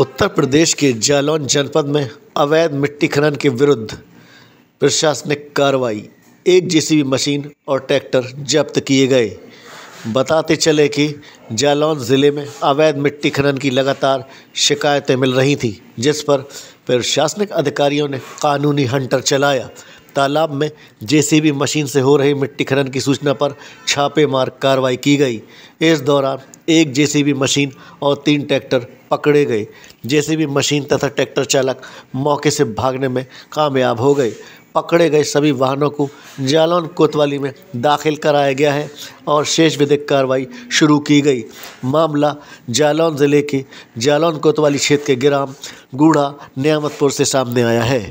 उत्तर प्रदेश के जालौन जनपद में अवैध मिट्टी खनन के विरुद्ध प्रशासनिक कार्रवाई एक जेसीबी मशीन और ट्रैक्टर जब्त किए गए बताते चले कि जालौन ज़िले में अवैध मिट्टी खनन की लगातार शिकायतें मिल रही थी जिस पर प्रशासनिक अधिकारियों ने कानूनी हंटर चलाया तालाब में जेसीबी मशीन से हो रही मिट्टी खनन की सूचना पर छापेमार कार्रवाई की गई इस दौरान एक जेसीबी मशीन और तीन ट्रैक्टर पकड़े गए जेसीबी मशीन तथा ट्रैक्टर चालक मौके से भागने में कामयाब हो गए पकड़े गए सभी वाहनों को जालौन कोतवाली में दाखिल कराया गया है और शेष विधिक कार्रवाई शुरू की गई मामला जालौन ज़िले के जालौन कोतवाली क्षेत्र के ग्राम गूढ़ा नियामतपुर से सामने आया है